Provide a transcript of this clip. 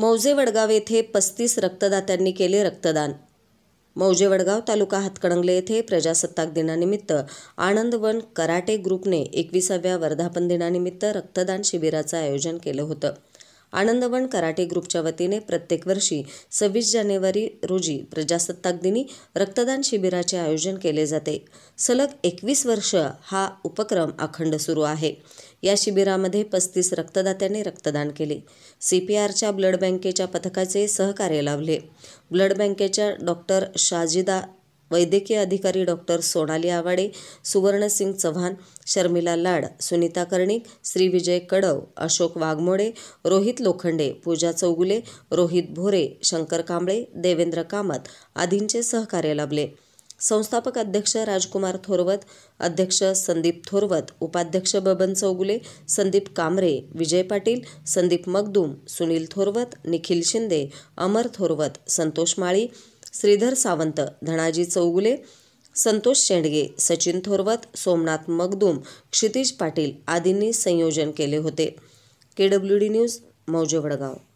मौजे वडगाव येथे पस्तीस रक्तदात्यांनी केले रक्तदान मौजे वडगाव तालुका हातकणंगले येथे प्रजासत्ताक दिनानिमित्त आनंदवन कराटे ग्रुपने एकविसाव्या वर्धापन दिनानिमित्त रक्तदान शिबिराचं आयोजन केलं होतं आनंदवन कराटे ग्रुपच्या वतीने प्रत्येक वर्षी सव्वीस जानेवारी रोजी प्रजासत्ताक दिनी रक्तदान शिबिराचे आयोजन केले जाते सलग एकवीस वर्ष हा उपक्रम अखंड सुरू आहे या शिबिरामध्ये पस्तीस रक्तदात्यांनी रक्तदान केले सी पी आरच्या ब्लड बँकेच्या पथकाचे सहकार्य लावले ब्लड बँकेच्या डॉक्टर शाजिदा वैद्यकीय अधिकारी डॉक्टर सोनाली आवाडे सुवर्णसिंग चव्हाण शर्मिला लाड सुनीता कर्णिक श्रीविजय कडव अशोक वाघमोडे रोहित लोखंडे पूजा चौगुले रोहित भोरे शंकर कांबळे देवेंद्र कामत आदींचे सहकार्य लाभले संस्थापक अध्यक्ष राजकुमार थोरवत अध्यक्ष संदीप थोरवत उपाध्यक्ष बबन चौगुले संदीप कामरे विजय पाटील संदीप मगदूम सुनील थोरवत निखिल शिंदे अमर थोरवत संतोष माळी श्रीधर सावंत धनाजी चौगुले संतोष शेंडगे सचिन थोरवत सोमनाथ मगदूम क्षितिज पाटील आदींनी संयोजन केले होते के डब्ल्यू डी न्यूज मौजे वडगाव